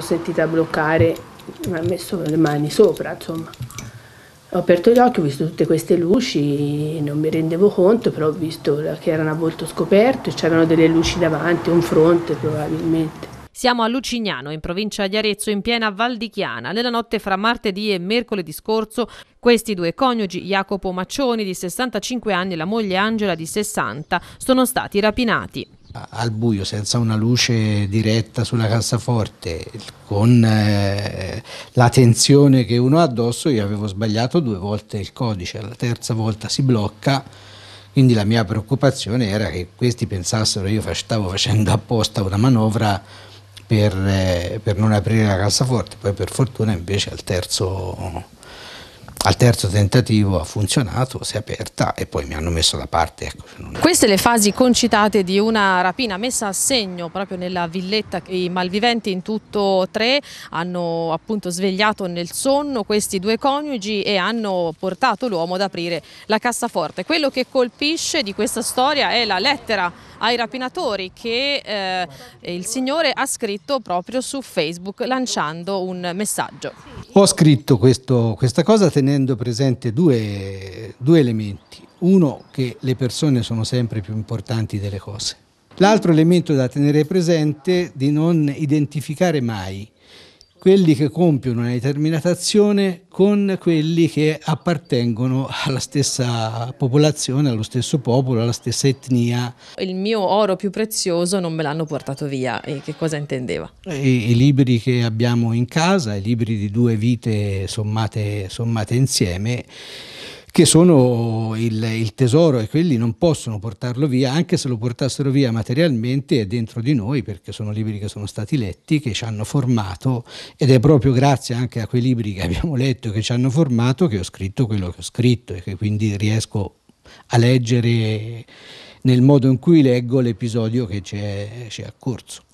sono sentita bloccare, mi ha messo le mani sopra, insomma. Ho aperto gli occhi, ho visto tutte queste luci, non mi rendevo conto, però ho visto che erano a volto scoperto e c'erano delle luci davanti, un fronte probabilmente. Siamo a Lucignano, in provincia di Arezzo, in piena Val di Chiana. Nella notte fra martedì e mercoledì scorso, questi due coniugi, Jacopo Maccioni di 65 anni e la moglie Angela di 60, sono stati rapinati al buio, senza una luce diretta sulla cassaforte, con eh, la tensione che uno ha addosso, io avevo sbagliato due volte il codice, la terza volta si blocca, quindi la mia preoccupazione era che questi pensassero io stavo facendo apposta una manovra per, eh, per non aprire la cassaforte, poi per fortuna invece al terzo al terzo tentativo ha funzionato, si è aperta e poi mi hanno messo da parte. Ecco, non... Queste le fasi concitate di una rapina messa a segno proprio nella villetta i malviventi in tutto tre hanno appunto svegliato nel sonno questi due coniugi e hanno portato l'uomo ad aprire la cassaforte. Quello che colpisce di questa storia è la lettera ai rapinatori che eh, il signore ha scritto proprio su Facebook lanciando un messaggio. Ho scritto questo, questa cosa tenendo presente due, due elementi. Uno, che le persone sono sempre più importanti delle cose. L'altro elemento da tenere presente è di non identificare mai quelli che compiono una determinata azione con quelli che appartengono alla stessa popolazione, allo stesso popolo, alla stessa etnia. Il mio oro più prezioso non me l'hanno portato via, e che cosa intendeva? I, I, libri che abbiamo in casa, i libri di due vite sommate, sommate insieme, che sono il, il, tesoro e quelli non possono portarlo via, anche se lo portassero via materialmente è dentro di noi perché sono libri che sono stati letti, che ci hanno formato ed è proprio grazie anche a quei libri che abbiamo letto e che ci hanno formato che ho scritto quello che ho scritto e che quindi riesco a leggere nel modo in cui leggo l'episodio che ci è, ci è accorso.